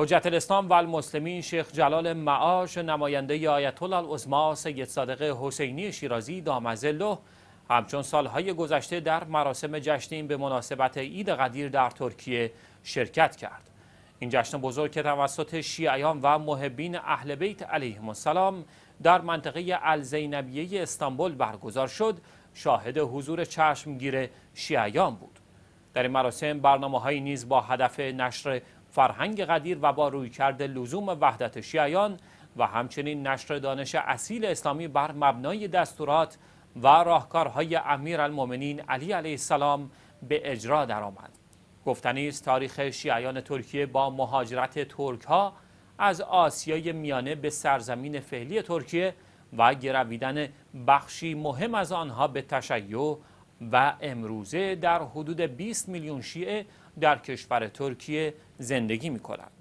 حجت الاسلام و المسلمین شیخ جلال معاش نماینده آیت الله العظما سید صادق حسینی شیرازی دامزله همچون سالهای گذشته در مراسم جشنین به مناسبت عید قدیر در ترکیه شرکت کرد این جشن بزرگ که توسط شیعیان و محبین اهل بیت علیهم السلام در منطقه الزینبیه استانبول برگزار شد شاهد حضور چشمگیر شیعیان بود در این مراسم برنامه های نیز با هدف نشر فرهنگ قدیر و با رویکرد لزوم وحدت شیعیان و همچنین نشر دانش اصیل اسلامی بر مبنای دستورات و راهکارهای امیرالمؤمنین علی علیه السلام به اجرا درآمد. گفتنی است تاریخ شیعیان ترکیه با مهاجرت ترک ها از آسیای میانه به سرزمین فعلی ترکیه و گرویدن بخشی مهم از آنها به تشیع و امروزه در حدود 20 میلیون شیعه در کشور ترکیه زندگی می کنند.